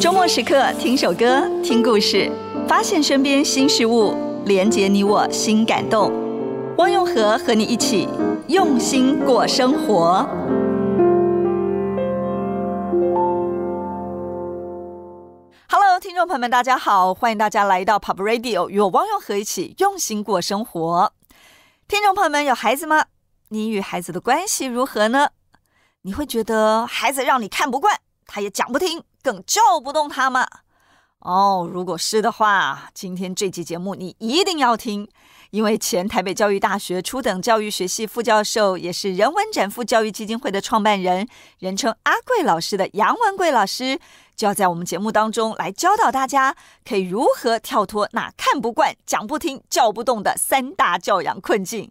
周末时刻，听首歌，听故事，发现身边新事物，连接你我心感动。汪永和和你一起用心过生活。Hello，听众朋友们，大家好，欢迎大家来到 Pop Radio，与我汪永和一起用心过生活。听众朋友们，有孩子吗？你与孩子的关系如何呢？你会觉得孩子让你看不惯，他也讲不听，更叫不动他吗？哦，如果是的话，今天这期节目你一定要听，因为前台北教育大学初等教育学系副教授，也是人文展复教育基金会的创办人，人称阿贵老师的杨文贵老师，就要在我们节目当中来教导大家，可以如何跳脱那看不惯、讲不听、叫不动的三大教养困境。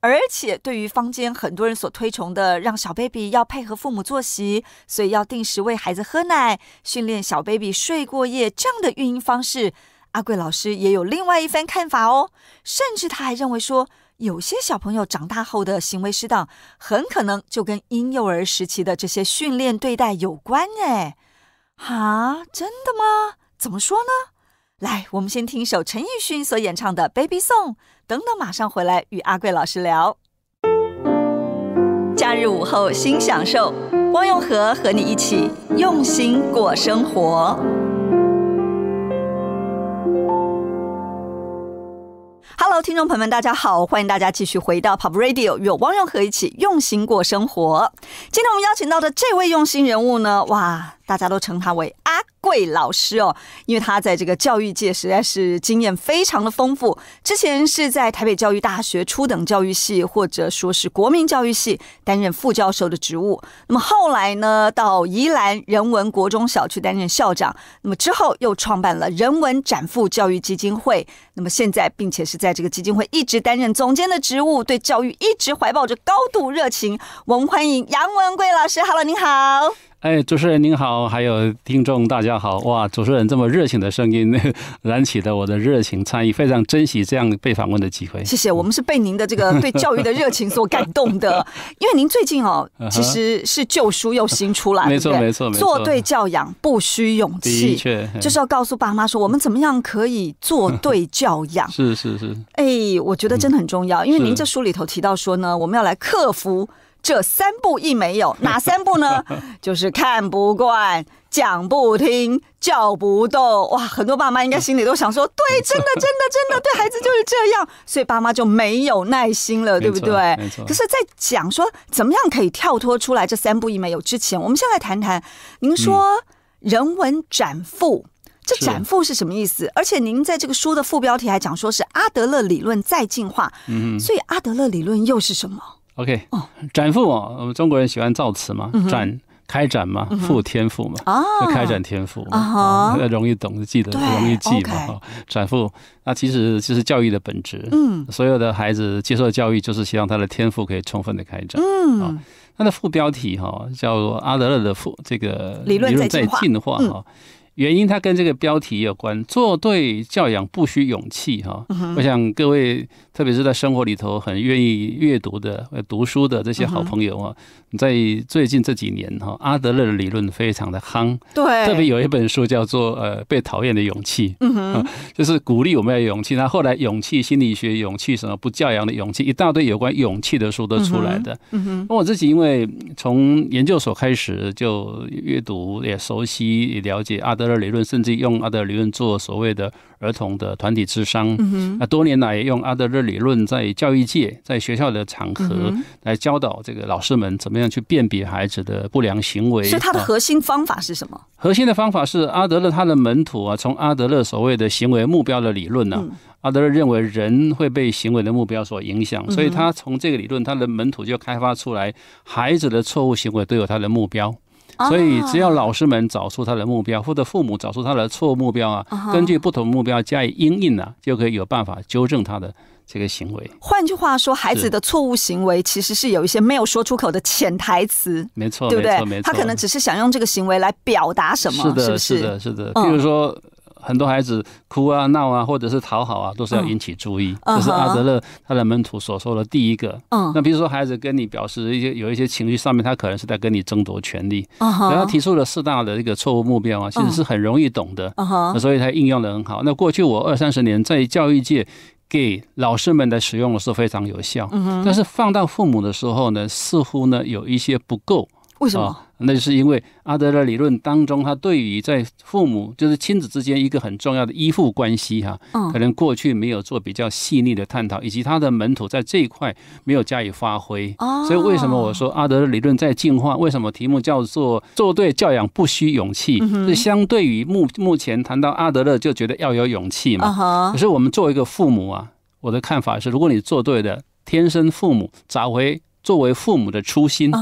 而且，对于坊间很多人所推崇的让小 baby 要配合父母作息，所以要定时喂孩子喝奶，训练小 baby 睡过夜这样的运营方式，阿贵老师也有另外一番看法哦。甚至他还认为说，有些小朋友长大后的行为失当，很可能就跟婴幼儿时期的这些训练对待有关。哎，哈，真的吗？怎么说呢？来，我们先听一首陈奕迅所演唱的《Baby Song》。等等，马上回来与阿贵老师聊。假日午后新享受，汪永和和你一起用心过生活。Hello，听众朋友们，大家好，欢迎大家继续回到 Pop Radio，与汪永和一起用心过生活。今天我们邀请到的这位用心人物呢，哇！大家都称他为阿贵老师哦，因为他在这个教育界实在是经验非常的丰富。之前是在台北教育大学初等教育系或者说是国民教育系担任副教授的职务。那么后来呢，到宜兰人文国中小去担任校长。那么之后又创办了人文展富教育基金会。那么现在并且是在这个基金会一直担任总监的职务，对教育一直怀抱着高度热情。我们欢迎杨文贵老师。Hello，您好。哎，主持人您好，还有听众大家好！哇，主持人这么热情的声音，燃起了我的热情参与，非常珍惜这样被访问的机会。谢谢，我们是被您的这个对教育的热情所感动的，因为您最近哦，其实是旧书又新出来，没错没错没错。做对教养不需勇气，就是要告诉爸妈说，我们怎么样可以做对教养？是是是。哎，我觉得真的很重要，因为您这书里头提到说呢，我们要来克服。这三步一没有 哪三步呢？就是看不惯、讲不听、叫不动。哇，很多爸妈应该心里都想说：对，真的，真的，真的，对孩子就是这样。所以爸妈就没有耐心了，对不对？没错。可是，在讲说怎么样可以跳脱出来这三步一没有之前，我们先来谈谈。您说人文展复这展复是什么意思？而且您在这个书的副标题还讲说是阿德勒理论再进化。嗯。所以阿德勒理论又是什么？OK，展富哦，我们中国人喜欢造词嘛，展开展嘛，富天赋嘛，啊，开展天赋，啊要容易懂，就记得容易记嘛。展富，那其实就是教育的本质。所有的孩子接受教育，就是希望他的天赋可以充分的开展。嗯嗯，它的副标题哈，叫做阿德勒的富这个理论在进化哈。原因，它跟这个标题有关。做对教养不需勇气，哈！我想各位，特别是在生活里头很愿意阅读的、读书的这些好朋友啊。在最近这几年哈，阿德勒的理论非常的夯，对，特别有一本书叫做《呃被讨厌的勇气》，嗯哼，就是鼓励我们要勇气。那后来勇气心理学、勇气什么不教养的勇气，一大堆有关勇气的书都出来的。嗯哼，那我自己因为从研究所开始就阅读，也熟悉也了解阿德勒理论，甚至用阿德勒理论做所谓的。儿童的团体智商，那多年来用阿德勒理论在教育界，在学校的场合来教导这个老师们怎么样去辨别孩子的不良行为。是他的核心方法是什么？核心的方法是阿德勒他的门徒啊，从阿德勒所谓的行为目标的理论呢，阿德勒认为人会被行为的目标所影响，所以他从这个理论，他的门徒就开发出来，孩子的错误行为都有他的目标。所以，只要老师们找出他的目标，或者父母找出他的错误目标啊，根据不同目标加以因应啊，就可以有办法纠正他的这个行为。换句话说，孩子的错误行为其实是有一些没有说出口的潜台词，没错，对不对？他可能只是想用这个行为来表达什么，是是？是的，是的，是的。比如说。很多孩子哭啊、闹啊，或者是讨好啊，都是要引起注意。这是阿德勒他的门徒所说的第一个。嗯，那比如说孩子跟你表示一些有一些情绪上面，他可能是在跟你争夺权利。然、后提出了四大的一个错误目标啊，其实是很容易懂的。啊所以他应用的很好。那过去我二三十年在教育界给老师们的使用的是非常有效。嗯但是放到父母的时候呢，似乎呢有一些不够。为什么？那就是因为阿德勒理论当中，他对于在父母，就是亲子之间一个很重要的依附关系哈，可能过去没有做比较细腻的探讨，以及他的门徒在这一块没有加以发挥。所以为什么我说阿德勒理论在进化？为什么题目叫做“做对教养不需勇气”？是相对于目目前谈到阿德勒就觉得要有勇气嘛。可是我们作为一个父母啊，我的看法是，如果你做对的，天生父母找回。作为父母的初心，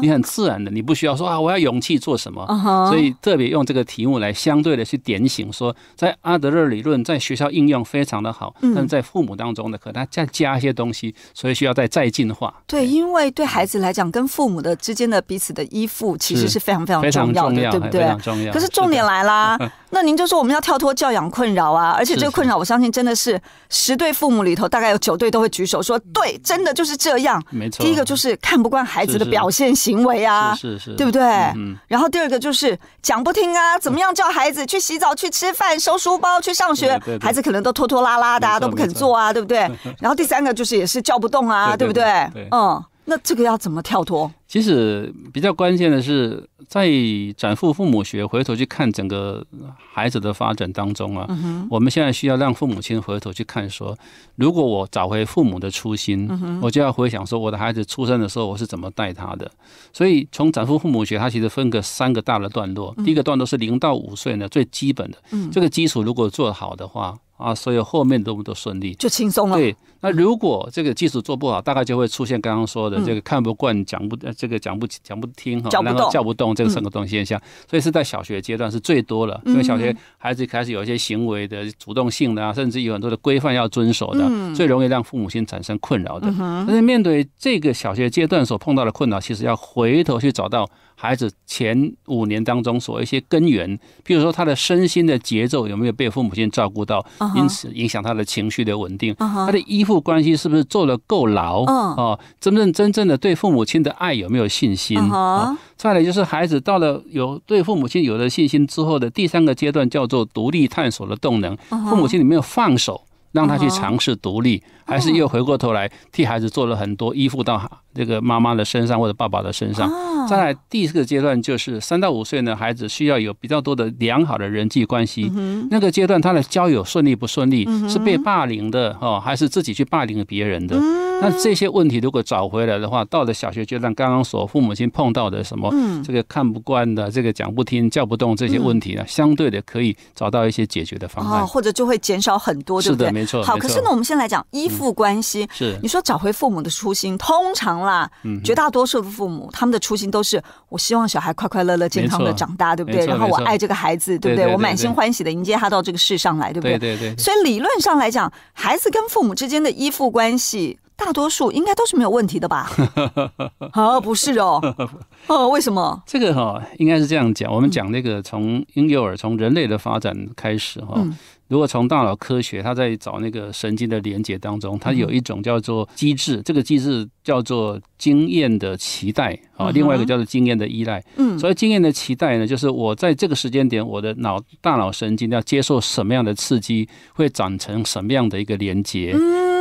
你很自然的，你不需要说啊，我要勇气做什么。所以特别用这个题目来相对的去点醒，说在阿德勒理论在学校应用非常的好，但在父母当中呢，可能再加一些东西，所以需要再再进化。对，因为对孩子来讲，跟父母的之间的彼此的依附，其实是非常非常重要的，对不对？可是重点来啦。那您就说我们要跳脱教养困扰啊，而且这个困扰，我相信真的是十对父母里头，大概有九对都会举手说，对，真的就是这样。没错，第一个就是看不惯孩子的表现行为啊，是是，对不对？嗯。然后第二个就是讲不听啊，怎么样叫孩子去洗澡、去吃饭、收书包、去上学，孩子可能都拖拖拉拉的，都不肯做啊，对不对？然后第三个就是也是叫不动啊，对不对？嗯。那这个要怎么跳脱？其实比较关键的是，在《展父父母学》回头去看整个孩子的发展当中啊，我们现在需要让父母亲回头去看，说如果我找回父母的初心，我就要回想说我的孩子出生的时候我是怎么带他的。所以从《展父父母学》它其实分个三个大的段落，第一个段落是零到五岁呢，最基本的这个基础如果做好的话啊，所以后面都都顺利就轻松了。对。那如果这个技术做不好，大概就会出现刚刚说的这个看不惯、讲不这个讲不讲不听哈，然后叫不动这三个东西现象。所以是在小学阶段是最多了，因为小学孩子开始有一些行为的主动性的啊，甚至有很多的规范要遵守的，最容易让父母亲产生困扰的。但是面对这个小学阶段所碰到的困扰，其实要回头去找到。孩子前五年当中所一些根源，譬如说他的身心的节奏有没有被父母亲照顾到，因此影响他的情绪的稳定。他的依附关系是不是做的够牢？哦，真正真正的对父母亲的爱有没有信心？再来就是孩子到了有对父母亲有了信心之后的第三个阶段叫做独立探索的动能，父母亲有没有放手让他去尝试独立？还是又回过头来替孩子做了很多依附到这个妈妈的身上或者爸爸的身上。再来第四个阶段就是三到五岁呢，孩子需要有比较多的良好的人际关系。那个阶段他的交友顺利不顺利，是被霸凌的哦，还是自己去霸凌别人的？那这些问题如果找回来的话，到了小学阶段，刚刚所父母亲碰到的什么这个看不惯的、这个讲不听、叫不动这些问题呢，相对的可以找到一些解决的方案，或者就会减少很多，对不对？没错。好，可是呢，我们先来讲一。父关系是，你说找回父母的初心，通常啦，绝大多数的父母他们的初心都是，我希望小孩快快乐乐、健康的长大，对不对？然后我爱这个孩子，对不对？我满心欢喜的迎接他到这个世上来，对不对？对所以理论上来讲，孩子跟父母之间的依附关系，大多数应该都是没有问题的吧？啊，不是哦，哦，为什么？这个哈，应该是这样讲。我们讲那个从婴幼儿从人类的发展开始哈。如果从大脑科学，它在找那个神经的连接当中，它有一种叫做机制，这个机制叫做经验的期待啊，另外一个叫做经验的依赖。嗯，所以经验的期待呢，就是我在这个时间点，我的脑大脑神经要接受什么样的刺激，会长成什么样的一个连接。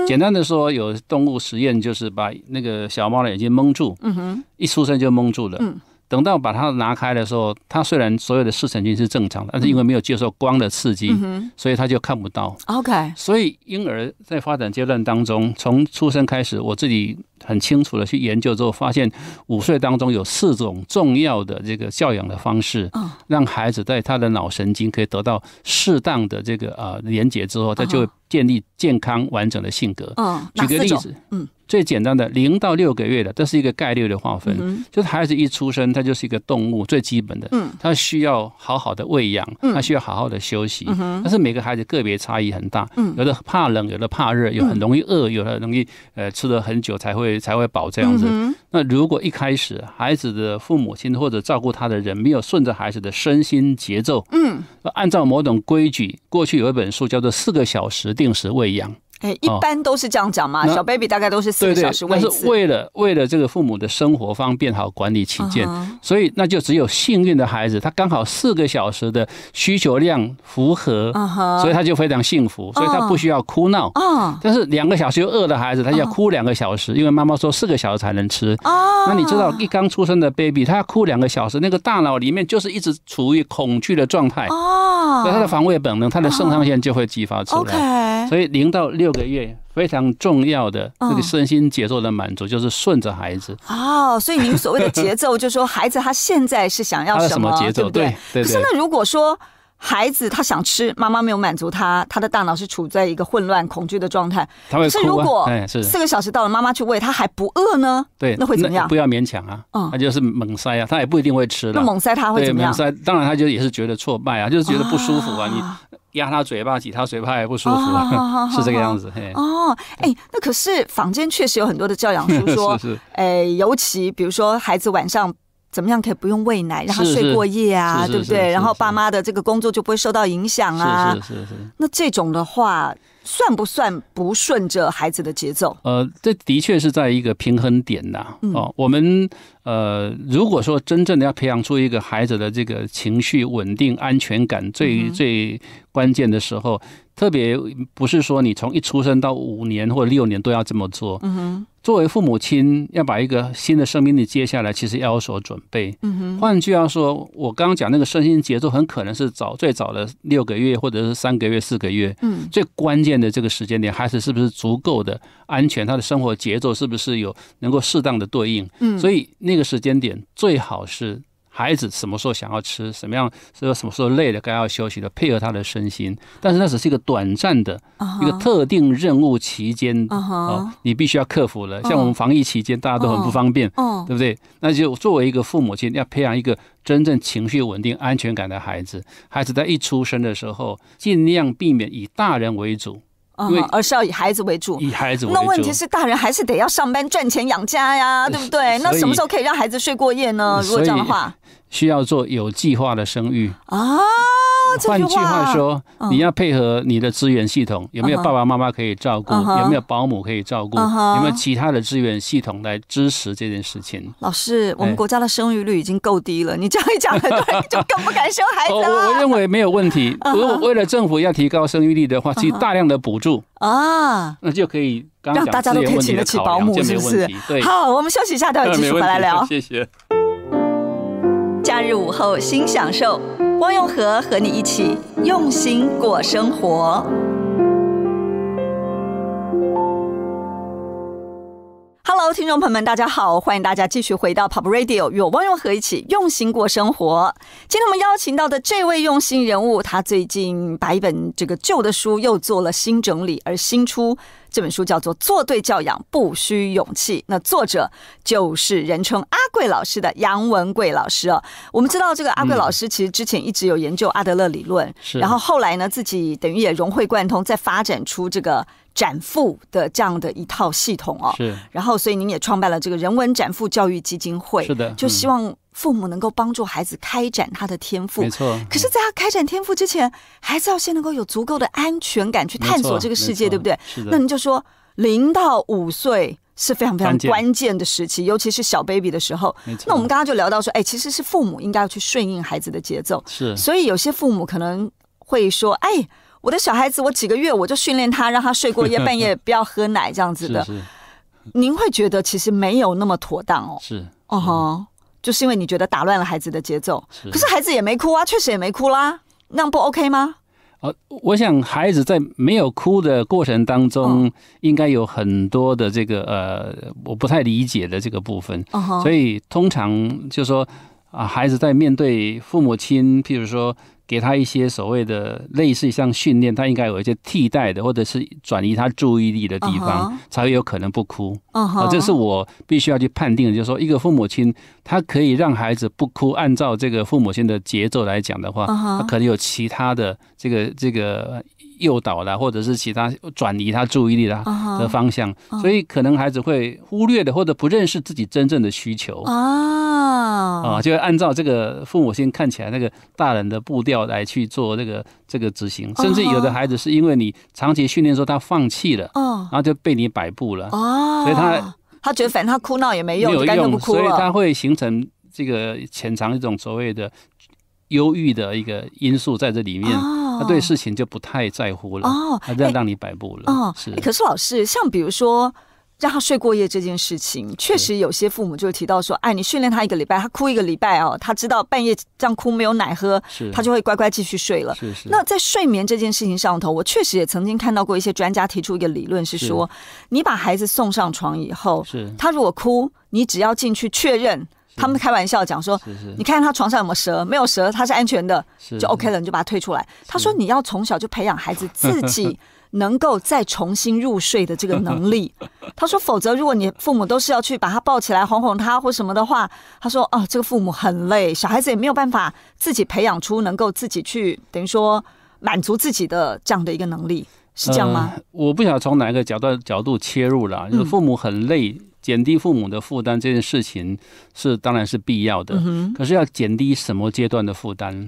简单的说，有动物实验就是把那个小猫的眼睛蒙住，嗯哼，一出生就蒙住了。等到把它拿开的时候，它虽然所有的视神经是正常的，但是因为没有接受光的刺激，所以它就看不到。OK，所以婴儿在发展阶段当中，从出生开始，我自己。很清楚的去研究之后，发现五岁当中有四种重要的这个教养的方式，让孩子在他的脑神经可以得到适当的这个呃连接之后，他就会建立健康完整的性格。举个例子，嗯，最简单的零到六个月的，这是一个概率的划分，就是孩子一出生他就是一个动物最基本的，嗯，他需要好好的喂养，他需要好好的休息，但是每个孩子个别差异很大，有的怕冷，有的怕热，有很容易饿，有的容易呃吃了很久才会。才会保这样子。那如果一开始孩子的父母亲或者照顾他的人没有顺着孩子的身心节奏，嗯，按照某种规矩，过去有一本书叫做《四个小时定时喂养》。哎，一般都是这样讲嘛。小 baby 大概都是四个小时喂一次，但是为了为了这个父母的生活方便好管理起见，所以那就只有幸运的孩子，他刚好四个小时的需求量符合，所以他就非常幸福，所以他不需要哭闹。但是两个小时又饿的孩子，他要哭两个小时，因为妈妈说四个小时才能吃。那你知道，一刚出生的 baby 他要哭两个小时，那个大脑里面就是一直处于恐惧的状态，所以他的防卫本能，他的肾上腺就会激发出来。所以零到六个月非常重要的那个身心节奏的满足，就是顺着孩子。哦，所以您所谓的节奏，就是说孩子他现在是想要什么节奏？对。可是那如果说孩子他想吃，妈妈没有满足他，他的大脑是处在一个混乱恐惧的状态，他会哭。是。四个小时到了，妈妈去喂他还不饿呢？对，那会怎么样？不要勉强啊，嗯，他就是猛塞啊，他也不一定会吃的。那猛塞他会怎么样？猛塞，当然他就也是觉得挫败啊，就是觉得不舒服啊，你。压他嘴巴，挤他嘴巴也不舒服，是这个样子。哦，哎，那可是坊间确实有很多的教养书说，哎，尤其比如说孩子晚上怎么样可以不用喂奶，让他睡过夜啊，对不对？然后爸妈的这个工作就不会受到影响啊。是是是。那这种的话。算不算不顺着孩子的节奏？呃，这的确是在一个平衡点呐。哦，我们呃，如果说真正的要培养出一个孩子的这个情绪稳定、安全感，最最关键的时候。特别不是说你从一出生到五年或者六年都要这么做。嗯哼，作为父母亲要把一个新的生命你接下来其实要有所准备。嗯哼，换句话说，我刚刚讲那个身心节奏很可能是早最早的六个月或者是三个月四个月。嗯，最关键的这个时间点，孩子是不是足够的安全？他的生活节奏是不是有能够适当的对应？嗯，所以那个时间点最好是。孩子什么时候想要吃什么样？所什么时候累了该要休息的，配合他的身心。但是那只是一个短暂的，一个特定任务期间，啊，你必须要克服了。像我们防疫期间，大家都很不方便，对不对？那就作为一个父母亲，要培养一个真正情绪稳定、安全感的孩子。孩子在一出生的时候，尽量避免以大人为主。而是要以孩子为主，以孩子为主。那问题是，大人还是得要上班赚钱养家呀，对不对？那什么时候可以让孩子睡过夜呢？如果这样的话。需要做有计划的生育啊。换句话说，你要配合你的资源系统，有没有爸爸妈妈可以照顾？有没有保姆可以照顾？有没有其他的资源系统来支持这件事情？老师，我们国家的生育率已经够低了，你这样一讲，很多人就更不敢生孩子。我认为没有问题。如果为了政府要提高生育率的话，其实大量的补助啊，那就可以让大家都可以请得起保姆，是不是？对。好，我们休息一下，待会继续回来聊。谢谢。日午后，新享受。汪永和和你一起用心过生活。Hello，听众朋友们，大家好，欢迎大家继续回到 Pop Radio，与我汪永和一起用心过生活。今天我们邀请到的这位用心人物，他最近把一本这个旧的书又做了新整理，而新出这本书叫做《做对教养不需勇气》。那作者就是人称阿贵老师的杨文贵老师哦。我们知道这个阿贵老师其实之前一直有研究阿德勒理论，然后后来呢自己等于也融会贯通，再发展出这个。展富的这样的一套系统哦，是。然后，所以您也创办了这个人文展富教育基金会，是的。就希望父母能够帮助孩子开展他的天赋，没错。可是，在他开展天赋之前，孩子要先能够有足够的安全感去探索这个世界，对不对？是的。那您就说，零到五岁是非常非常关键的时期，尤其是小 baby 的时候。没错。那我们刚刚就聊到说，哎，其实是父母应该要去顺应孩子的节奏，是。所以，有些父母可能会说，哎。我的小孩子，我几个月我就训练他，让他睡过夜，半夜不要喝奶这样子的。您会觉得其实没有那么妥当哦？是哦就是因为你觉得打乱了孩子的节奏，可是孩子也没哭啊，确实也没哭啦，那样不 OK 吗？呃，我想孩子在没有哭的过程当中，应该有很多的这个呃，我不太理解的这个部分。所以通常就说啊，孩子在面对父母亲，譬如说。给他一些所谓的类似像训练，他应该有一些替代的，或者是转移他注意力的地方，才会有可能不哭。啊，这是我必须要去判定的，就是说一个父母亲他可以让孩子不哭，按照这个父母亲的节奏来讲的话，他可能有其他的这个这个。诱导了，或者是其他转移他注意力的的方向，所以可能孩子会忽略的，或者不认识自己真正的需求啊啊，就会按照这个父母亲看起来那个大人的步调来去做这个这个执行，甚至有的孩子是因为你长期训练说他放弃了，然后就被你摆布了，所以他他觉得反正他哭闹也没用，干脆不哭所以他会形成这个潜藏一种所谓的忧郁的一个因素在这里面。他对事情就不太在乎了哦，他这让你摆布了哦。是，可是老师，像比如说让他睡过夜这件事情，确实有些父母就提到说，哎，你训练他一个礼拜，他哭一个礼拜哦，他知道半夜这样哭没有奶喝，他就会乖乖继续睡了。是是。那在睡眠这件事情上头，我确实也曾经看到过一些专家提出一个理论是说，你把孩子送上床以后，是，他如果哭，你只要进去确认。他们开玩笑讲说：“你看他床上有没有蛇？没有蛇，他是安全的，就 OK 了，你就把他推出来。”他说：“你要从小就培养孩子自己能够再重新入睡的这个能力。”他说：“否则，如果你父母都是要去把他抱起来哄哄他或什么的话，他说：‘哦，这个父母很累，小孩子也没有办法自己培养出能够自己去等于说满足自己的这样的一个能力，是这样吗？’我不想从哪一个角度角度切入了，就是父母很累。”减低父母的负担这件事情是当然是必要的，可是要减低什么阶段的负担？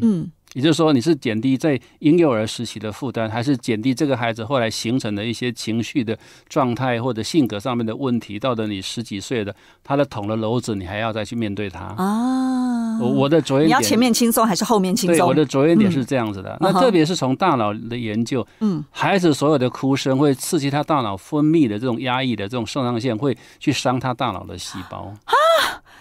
也就是说，你是减低在婴幼儿时期的负担，还是减低这个孩子后来形成的一些情绪的状态或者性格上面的问题，到了你十几岁的他的捅了娄子，你还要再去面对他啊？我的着眼点你要前面轻松还是后面轻松？对，我的着眼点是这样子的。那特别是从大脑的研究，嗯，孩子所有的哭声会刺激他大脑分泌的这种压抑的这种肾上腺会去伤他大脑的细胞啊。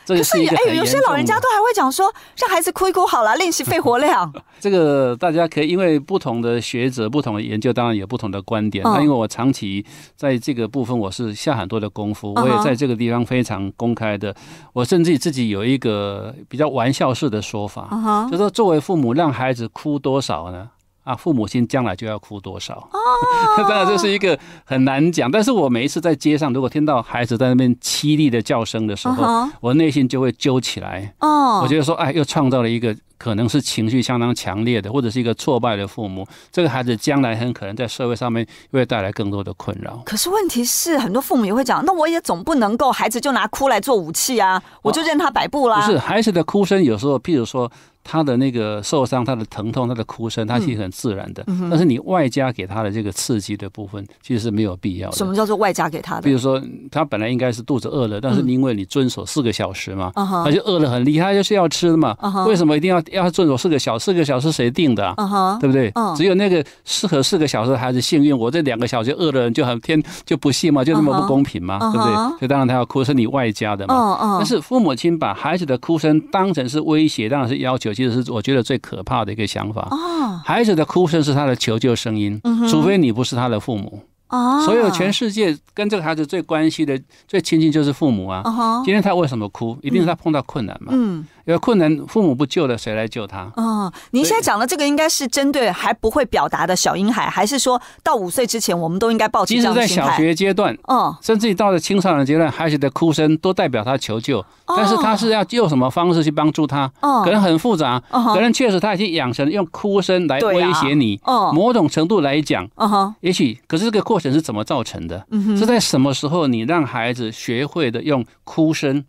可是，哎，有些老人家都还会讲说，让孩子哭一哭好了，练习肺活量。这个大家可以，因为不同的学者、不同的研究，当然有不同的观点。那因为我长期在这个部分，我是下很多的功夫，我也在这个地方非常公开的。我甚至自己有一个比较玩笑式的说法，就说作为父母，让孩子哭多少呢？啊，父母亲将来就要哭多少？哦，当然这是一个很难讲。但是我每一次在街上，如果听到孩子在那边凄厉的叫声的时候，我内心就会揪起来。哦，我觉得说，哎，又创造了一个可能是情绪相当强烈的，或者是一个挫败的父母。这个孩子将来很可能在社会上面会带来更多的困扰。可是问题是，很多父母也会讲，那我也总不能够，孩子就拿哭来做武器啊，我就任他摆布啦。不是孩子的哭声，有时候，譬如说。他的那个受伤，他的疼痛，他的哭声，他其实很自然的。但是你外加给他的这个刺激的部分，其实是没有必要的。什么叫做外加给他的？比如说，他本来应该是肚子饿了，但是因为你遵守四个小时嘛，他就饿得很厉，害，就是要吃的嘛。为什么一定要要遵守四个小四个小时？谁定的？对不对？只有那个适合四个小时的孩子幸运，我这两个小时饿的人就很天就不幸嘛，就那么不公平嘛，对不对？所以当然他要哭声你外加的嘛。但是父母亲把孩子的哭声当成是威胁，当然是要求。其实是我觉得最可怕的一个想法。哦，孩子的哭声是他的求救声音，除非你不是他的父母。哦，所有全世界跟这个孩子最关系的、最亲近就是父母啊。今天他为什么哭？一定是他碰到困难嘛。嗯。有困难，父母不救了，谁来救他？哦，您现在讲的这个应该是针对还不会表达的小婴孩，还是说到五岁之前，我们都应该抱？其实在小学阶段，哦，甚至于到了青少年阶段，孩子的哭声都代表他求救，但是他是要用什么方式去帮助他？哦，可能很复杂，哦，可能确实他已经养成用哭声来威胁你，哦，某种程度来讲，哦，也许可是这个过程是怎么造成的？是在什么时候你让孩子学会的用哭声？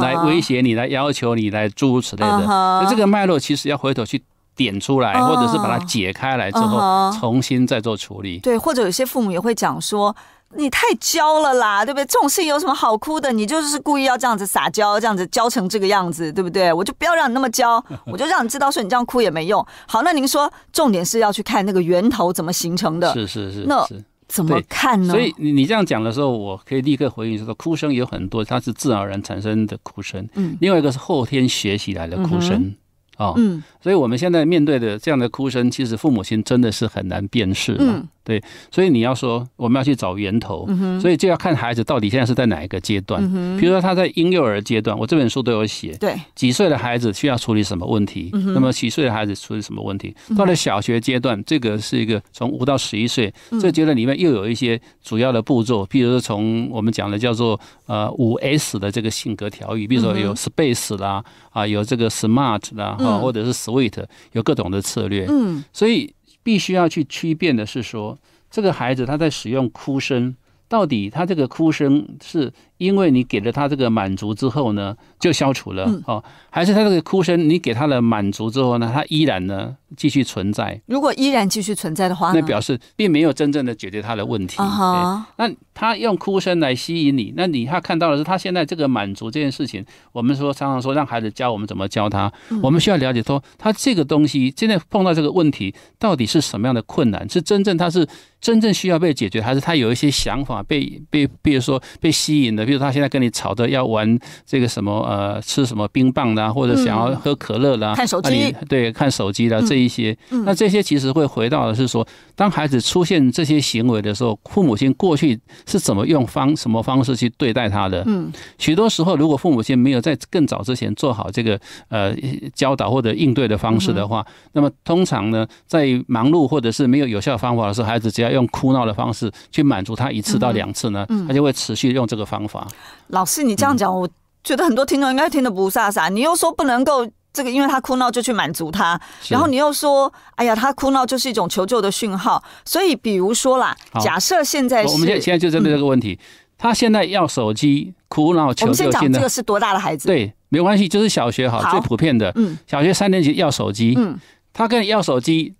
来威胁你，来要求你，来诸如此类的。那这个脉络其实要回头去点出来，或者是把它解开来之后，重新再做处理。对，或者有些父母也会讲说：“你太娇了啦，对不对？这种事情有什么好哭的？你就是故意要这样子撒娇，这样子娇成这个样子，对不对？我就不要让你那么娇，我就让你知道说你这样哭也没用。”好，那您说重点是要去看那个源头怎么形成的？是是是。那。怎么看呢？所以你你这样讲的时候，我可以立刻回应，说哭声有很多，它是自然而然产生的哭声。嗯，另外一个是后天学习来的哭声啊。嗯，所以我们现在面对的这样的哭声，其实父母亲真的是很难辨识。嗯。对，所以你要说我们要去找源头，所以就要看孩子到底现在是在哪一个阶段。比如说他在婴幼儿阶段，我这本书都有写，对，几岁的孩子需要处理什么问题，那么几岁的孩子处理什么问题？到了小学阶段，这个是一个从五到十一岁这阶段里面又有一些主要的步骤，比如说从我们讲的叫做呃五 S 的这个性格调育，比如说有 Space 啦，啊有这个 Smart 啦，或者是 Sweet，有各种的策略，嗯，所以。必须要去区辨的是说，这个孩子他在使用哭声，到底他这个哭声是。因为你给了他这个满足之后呢，就消除了哦，还是他这个哭声，你给他的满足之后呢，他依然呢继续存在。如果依然继续存在的话，那表示并没有真正的解决他的问题啊。那他用哭声来吸引你，那你他看到的是他现在这个满足这件事情，我们说常常说让孩子教我们怎么教他，我们需要了解说他这个东西现在碰到这个问题，到底是什么样的困难？是真正他是真正需要被解决，还是他有一些想法被被比如说被吸引了？比如他现在跟你吵着要玩这个什么呃，吃什么冰棒啦，或者想要喝可乐啦，看手机，对，看手机啦，这一些，那这些其实会回到的是说，当孩子出现这些行为的时候，父母亲过去是怎么用方什么方式去对待他的？嗯，许多时候，如果父母亲没有在更早之前做好这个呃教导或者应对的方式的话，那么通常呢，在忙碌或者是没有有效方法的时候，孩子只要用哭闹的方式去满足他一次到两次呢，他就会持续用这个方法。老师，你这样讲，我觉得很多听众应该听的不傻傻。你又说不能够这个，因为他哭闹就去满足他，然后你又说，哎呀，他哭闹就是一种求救的讯号。所以，比如说啦，假设现在我们现在现在就针对这个问题，他现在要手机，哭闹求救。我们先讲这个是多大的孩子？对，没关系，就是小学好最普遍的，嗯，小学三年级要手机，嗯，他跟你要手机，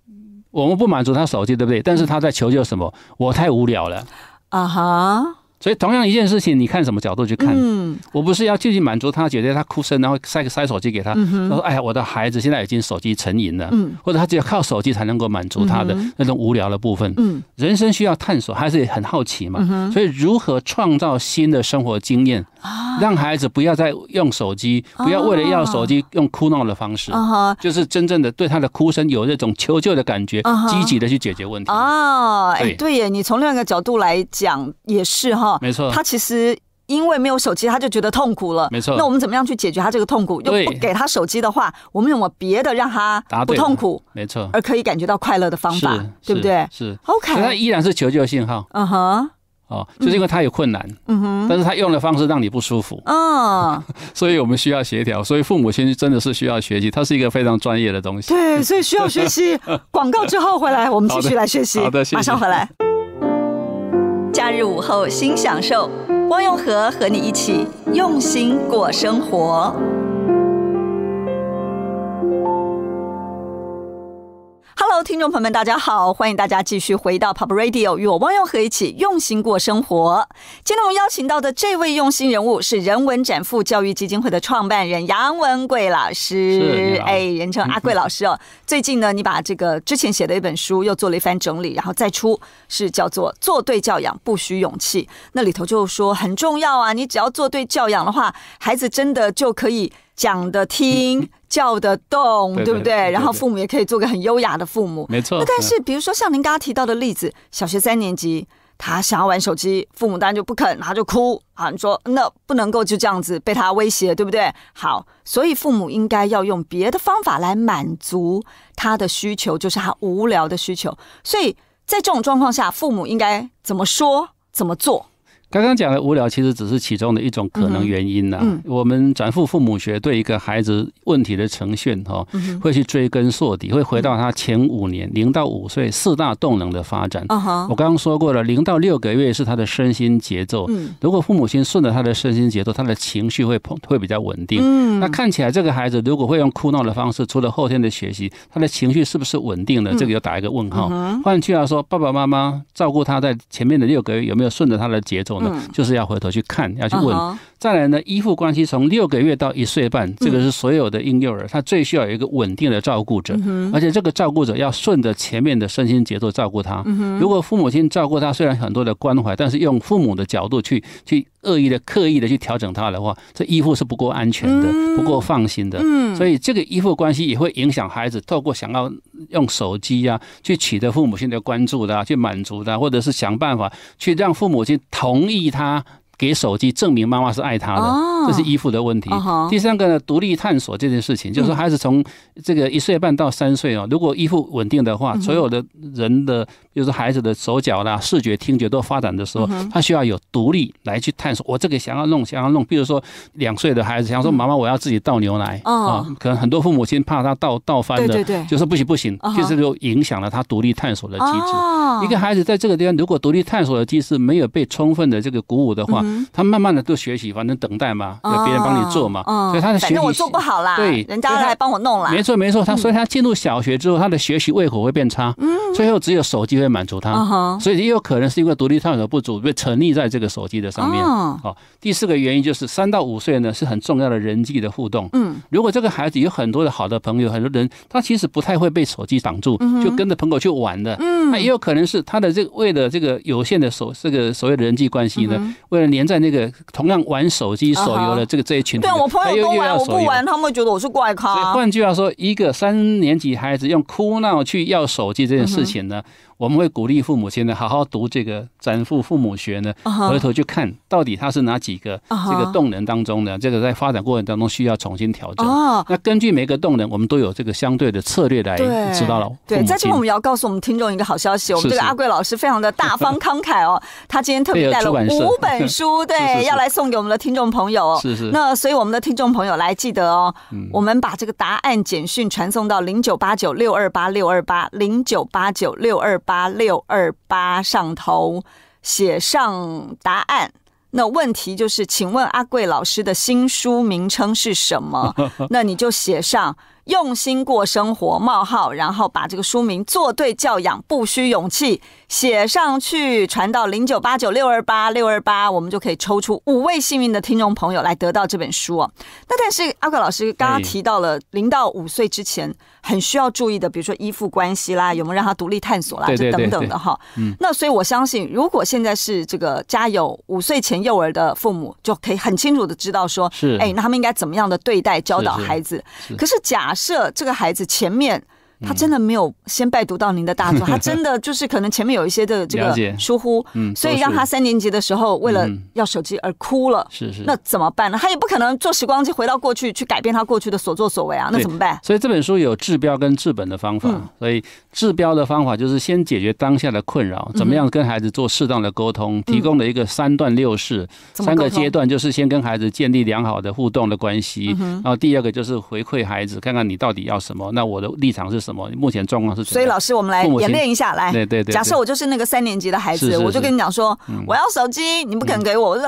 我们不满足他手机，对不对？但是他在求救什么？我太无聊了。啊哈。所以，同样一件事情，你看什么角度去看？嗯，我不是要继续满足他，觉得他哭声，然后塞个塞手机给他。嗯他说：“哎呀，我的孩子现在已经手机成瘾了。”嗯。或者他只有靠手机才能够满足他的那种无聊的部分。嗯。人生需要探索，还是很好奇嘛？所以，如何创造新的生活经验，让孩子不要再用手机，不要为了要手机用哭闹的方式。啊。就是真正的对他的哭声有那种求救的感觉，积极的去解决问题。啊，哎，对耶！你从另外一个角度来讲也是哈。没错，他其实因为没有手机，他就觉得痛苦了。没错，那我们怎么样去解决他这个痛苦？又不给他手机的话，我们有没有别的让他不痛苦？没错，而可以感觉到快乐的方法，对不对？是 OK，他依然是求救信号。嗯哼，哦，就是因为他有困难。嗯哼，但是他用的方式让你不舒服。嗯，所以我们需要协调。所以父母亲真的是需要学习，它是一个非常专业的东西。对，所以需要学习。广告之后回来，我们 继续来学习。好的，马上回来。假日午后新享受，汪永和和你一起用心过生活。听众朋友们，大家好！欢迎大家继续回到 Pop Radio，与我汪永和一起用心过生活。今天我们邀请到的这位用心人物是人文展富教育基金会的创办人杨文贵老师，哎，人称阿贵老师哦。最近呢，你把这个之前写的一本书又做了一番整理，然后再出，是叫做《做对教养不需勇气》。那里头就说很重要啊，你只要做对教养的话，孩子真的就可以。讲得听，叫得动，对不对？然后父母也可以做个很优雅的父母，没错。但是，比如说像您刚刚提到的例子，小学三年级，他想要玩手机，父母当然就不肯，他就哭啊。你说那不能够就这样子被他威胁，对不对？好，所以父母应该要用别的方法来满足他的需求，就是他无聊的需求。所以在这种状况下，父母应该怎么说，怎么做？刚刚讲的无聊，其实只是其中的一种可能原因呐。我们转复父母学对一个孩子问题的呈现哈，会去追根溯底，会回到他前五年零到五岁四大动能的发展。我刚刚说过了，零到六个月是他的身心节奏。如果父母亲顺着他的身心节奏，他的情绪会会比较稳定。那看起来这个孩子如果会用哭闹的方式，除了后天的学习，他的情绪是不是稳定的？这个要打一个问号。换句话说，爸爸妈妈照顾他在前面的六个月有没有顺着他的节奏？就是要回头去看，要去问。再来呢，依附关系从六个月到一岁半，这个是所有的婴幼儿他最需要一个稳定的照顾者，而且这个照顾者要顺着前面的身心节奏照顾他。如果父母亲照顾他，虽然很多的关怀，但是用父母的角度去去。恶意的、刻意的去调整它的话，这依附是不够安全的、不够放心的，所以这个依附关系也会影响孩子，透过想要用手机呀去取得父母亲的关注的，去满足的，或者是想办法去让父母亲同意他。给手机证明妈妈是爱他的，这是依附的问题。第三个呢，独立探索这件事情，就是孩子从这个一岁半到三岁哦，如果依附稳定的话，所有的人的，就是孩子的手脚啦、视觉、听觉都发展的时候，他需要有独立来去探索。我这个想要弄，想要弄，比如说两岁的孩子想说妈妈，我要自己倒牛奶啊，可能很多父母亲怕他倒倒翻的，对对对，就说不行不行，就是就影响了他独立探索的机制。一个孩子在这个地方，如果独立探索的机制没有被充分的这个鼓舞的话，他慢慢的都学习，反正等待嘛，有别人帮你做嘛，所以他的学习，反正我做不好啦，对，人家来帮我弄啦，没错没错。他所以他进入小学之后，他的学习胃口会变差，嗯，最后只有手机会满足他，所以也有可能是因为独立探索不足，被沉溺在这个手机的上面。哦，第四个原因就是三到五岁呢是很重要的人际的互动，嗯，如果这个孩子有很多的好的朋友，很多人，他其实不太会被手机挡住，就跟着朋友去玩的，嗯，那也有可能是他的这个为了这个有限的手这个所谓的人际关系呢，为了。连在那个同样玩手机手游的这个这一群，对我朋友都玩，我不玩，他们会觉得我是怪咖。所以换句话说，一个三年级孩子用哭闹去要手机这件事情呢？我们会鼓励父母亲呢，好好读这个《展父父母学》呢，回头去看到底他是哪几个这个动能当中的这个在发展过程当中需要重新调整啊。那根据每个动能，我们都有这个相对的策略来知道了。对，在这边我们要告诉我们听众一个好消息，我们这个阿贵老师非常的大方慷慨哦，他今天特别带了五本书，对，要来送给我们的听众朋友。是是。那所以我们的听众朋友来记得哦，我们把这个答案简讯传送到零九八九六二八六二八零九八九六二八。八六二八上头写上答案。那问题就是，请问阿贵老师的新书名称是什么？那你就写上。用心过生活冒号，然后把这个书名《做对教养不需勇气》写上去，传到零九八九六二八六二八，我们就可以抽出五位幸运的听众朋友来得到这本书哦。那但是阿克老师刚刚提到了零到五岁之前很需要注意的，比如说依附关系啦，有没有让他独立探索啦，这等等的哈。嗯。那所以我相信，如果现在是这个家有五岁前幼儿的父母，就可以很清楚的知道说，是哎，那他们应该怎么样的对待教导孩子。可是假假设这个孩子前面。他真的没有先拜读到您的大作，他真的就是可能前面有一些的这个疏忽，嗯，所以让他三年级的时候为了要手机而哭了，是是，那怎么办呢？他也不可能坐时光机回到过去去改变他过去的所作所为啊，那怎么办？所以这本书有治标跟治本的方法，所以治标的方法就是先解决当下的困扰，怎么样跟孩子做适当的沟通，提供了一个三段六式，三个阶段就是先跟孩子建立良好的互动的关系，然后第二个就是回馈孩子，看看你到底要什么，那我的立场是什。什么？目前状况是，所以老师，我们来演练一下，来，对对假设我就是那个三年级的孩子，我就跟你讲说，我要手机，你不肯给我，我说为什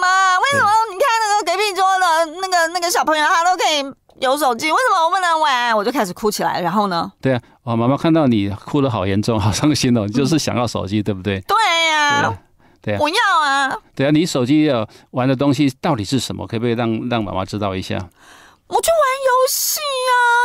么？为什么？你看那个隔壁桌的那个那个小朋友，他都可以有手机，为什么我不能玩？我就开始哭起来。然后呢？对啊，我妈妈看到你哭的好严重，好伤心哦，就是想要手机，对不对？对呀，对啊，不要啊！对啊，你手机要玩的东西到底是什么？可不可以让让妈妈知道一下？我就玩游戏。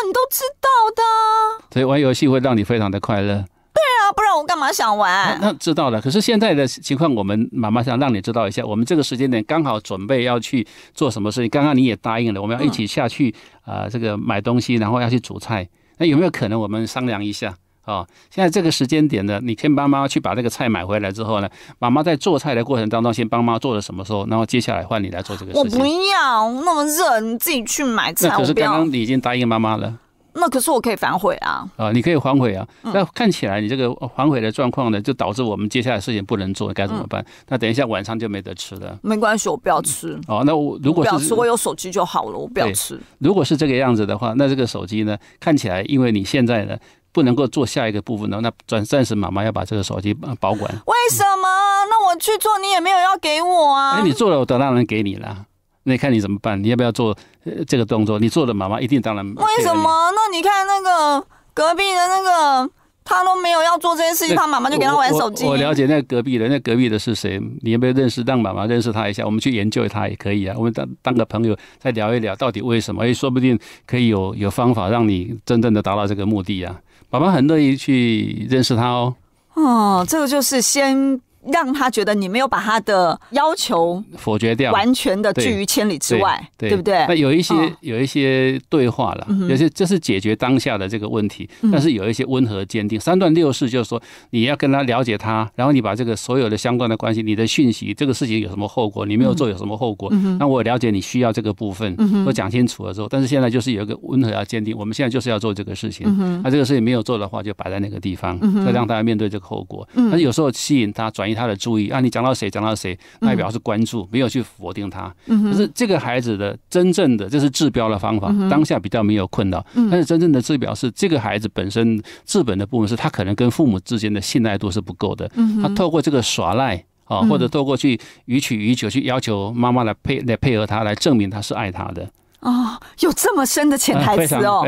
你都知道的，所以玩游戏会让你非常的快乐。对啊，不然我干嘛想玩？那知道了。可是现在的情况，我们妈妈想让你知道一下，我们这个时间点刚好准备要去做什么事情。刚刚你也答应了，我们要一起下去，呃，这个买东西，然后要去煮菜。那有没有可能我们商量一下？哦，现在这个时间点呢，你先帮妈妈去把这个菜买回来之后呢，妈妈在做菜的过程当中，先帮妈做了什么时候？然后接下来换你来做这个事情。我不要那么热，你自己去买菜。可是刚刚你已经答应妈妈了。那可是我可以反悔啊。啊，你可以反悔啊。那看起来你这个反悔的状况呢，就导致我们接下来事情不能做，该怎么办？那等一下晚上就没得吃了。没关系，我不要吃。哦，那我如果是不要吃，我有手机就好了，我不要吃。如果是这个样子的话，那这个手机呢？看起来因为你现在呢。不能够做下一个部分，然后那暂暂时妈妈要把这个手机保管。为什么？那我去做，你也没有要给我啊。哎，你做了，我当然能给你了。那看你怎么办？你要不要做这个动作？你做了，妈妈一定当然。为什么？那你看那个隔壁的那个，他都没有要做这件事情，他妈妈就给他玩手机。我了解那隔壁的，那隔壁的是谁？你有没有认识让妈妈认识他一下？我们去研究他也可以啊。我们当当个朋友再聊一聊，到底为什么？哎，说不定可以有有方法让你真正的达到这个目的啊。爸爸很乐意去认识他哦。哦，这个就是先。让他觉得你没有把他的要求否决掉，完全的拒于千里之外，对不对？那有一些有一些对话了，有些这是解决当下的这个问题，但是有一些温和坚定。三段六式就是说，你要跟他了解他，然后你把这个所有的相关的关系、你的讯息、这个事情有什么后果，你没有做有什么后果。那我了解你需要这个部分，我讲清楚了之后，但是现在就是有一个温和要坚定，我们现在就是要做这个事情。那这个事情没有做的话，就摆在那个地方，再让大家面对这个后果。但是有时候吸引他转移。他的注意啊，你讲到谁讲到谁，代表是关注，没有去否定他。嗯就是这个孩子的真正的就是治标的方法，当下比较没有困扰。但是真正的治标是这个孩子本身治本的部分，是他可能跟父母之间的信赖度是不够的。他透过这个耍赖啊，或者透过去予取予求，去要求妈妈来配来配合他，来证明他是爱他的。哦，有这么深的潜台词哦，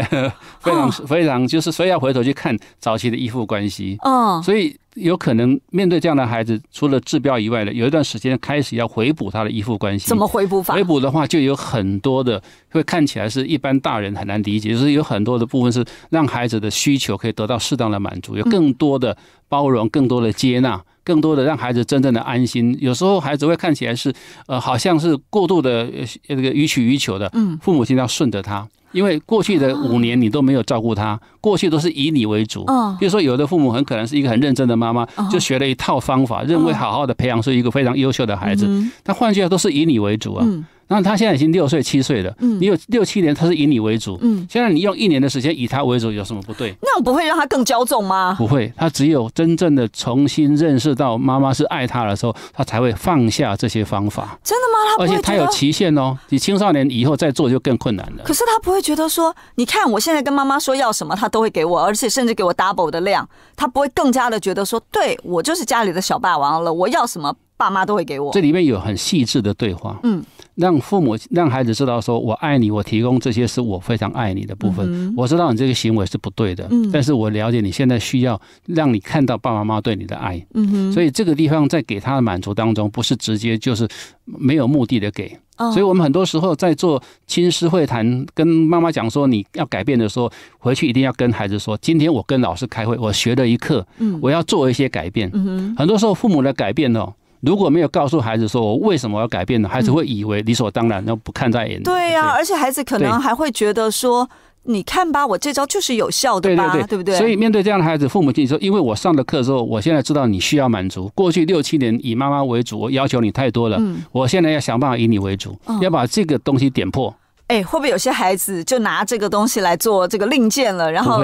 非常 非常就是，所以要回头去看早期的依附关系。嗯，所以有可能面对这样的孩子，除了治标以外的，有一段时间开始要回补他的依附关系。怎么回补法？回补的话，就有很多的会看起来是一般大人很难理解，就是有很多的部分是让孩子的需求可以得到适当的满足，有更多的包容，更多的接纳。更多的让孩子真正的安心，有时候孩子会看起来是，呃，好像是过度的这个予取予求的，嗯，父母亲要顺着他，因为过去的五年你都没有照顾他，过去都是以你为主，嗯，比如说有的父母很可能是一个很认真的妈妈，就学了一套方法，认为好好的培养出一个非常优秀的孩子，但换句话都是以你为主啊。那他现在已经六岁七岁了，嗯，你有六七年他是以你为主，嗯，现在你用一年的时间以他为主，有什么不对？那我不会让他更骄纵吗？不会，他只有真正的重新认识到妈妈是爱他的时候，他才会放下这些方法。真的吗？而且他有期限哦，你青少年以后再做就更困难了。可是他不会觉得说，你看我现在跟妈妈说要什么，他都会给我，而且甚至给我 double 的量，他不会更加的觉得说，对我就是家里的小霸王了，我要什么爸妈都会给我。这里面有很细致的对话，嗯。让父母让孩子知道，说我爱你，我提供这些是我非常爱你的部分。我知道你这个行为是不对的，但是我了解你现在需要，让你看到爸爸妈妈对你的爱。所以这个地方在给他的满足当中，不是直接就是没有目的的给。所以，我们很多时候在做亲师会谈，跟妈妈讲说你要改变的时候，回去一定要跟孩子说：今天我跟老师开会，我学了一课，我要做一些改变。很多时候，父母的改变哦。如果没有告诉孩子说我为什么要改变呢？孩子会以为理所当然，然后不看在眼里。对呀，而且孩子可能还会觉得说，你看吧，我这招就是有效的吧？对对对，对不对？所以面对这样的孩子，父母亲说，因为我上了课之后，我现在知道你需要满足。过去六七年以妈妈为主，我要求你太多了。嗯，我现在要想办法以你为主，要把这个东西点破。哎，会不会有些孩子就拿这个东西来做这个令箭了？然后。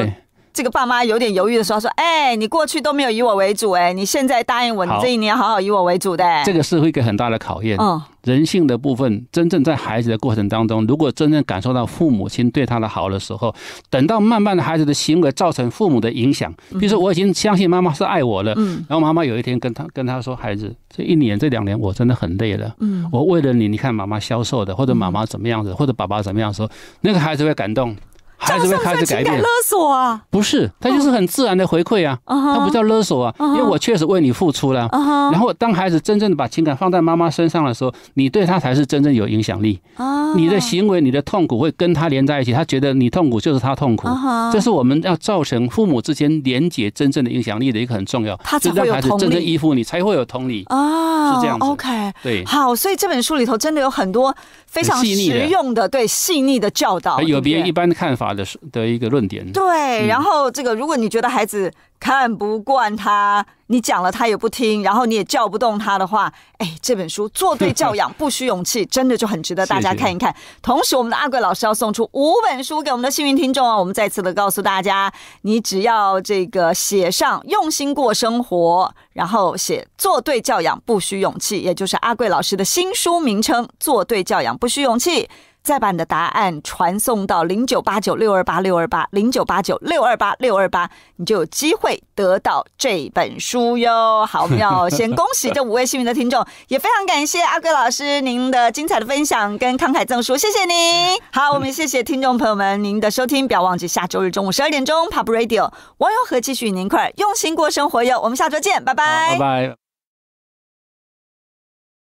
这个爸妈有点犹豫的时候，说：“哎，你过去都没有以我为主，哎，你现在答应我，你这一年好好以我为主的。”这个是会一个很大的考验。嗯，人性的部分，真正在孩子的过程当中，如果真正感受到父母亲对他的好的时候，等到慢慢的孩子的行为造成父母的影响，比如说我已经相信妈妈是爱我的，嗯，然后妈妈有一天跟他跟他说：“孩子，这一年这两年我真的很累了，嗯，我为了你，你看妈妈消瘦的，或者妈妈怎么样子，或者爸爸怎么样候，那个孩子会感动。”孩子会开始改变，勒索啊？不是，他就是很自然的回馈啊。他不叫勒索啊，因为我确实为你付出了。然后，当孩子真正的把情感放在妈妈身上的时候，你对他才是真正有影响力。你的行为、你的痛苦会跟他连在一起，他觉得你痛苦就是他痛苦。这是我们要造成父母之间连结真正的影响力的一个很重要，他才让孩子真正依附你，才会有同理啊。是这样子。OK，对，好。所以这本书里头真的有很多非常实用的，对细腻的教导。有别人一般的看法。的的一个论点，对，然后这个，如果你觉得孩子看不惯他，你讲了他也不听，然后你也叫不动他的话，哎，这本书《做对教养不需勇气》真的就很值得大家看一看。同时，我们的阿贵老师要送出五本书给我们的幸运听众啊！我们再次的告诉大家，你只要这个写上“用心过生活”，然后写《做对教养不需勇气》，也就是阿贵老师的新书名称《做对教养不需勇气》。再把你的答案传送到零九八九六二八六二八零九八九六二八六二八，你就有机会得到这本书哟。好，我们要先恭喜这五位幸运的听众，也非常感谢阿贵老师您的精彩的分享跟慷慨赠书，谢谢您。好，我们谢谢听众朋友们您的收听，不要忘记下周日中午十二点钟，Pub Radio 王永和继续与您一块用心过生活哟。我们下周见，拜拜，拜拜。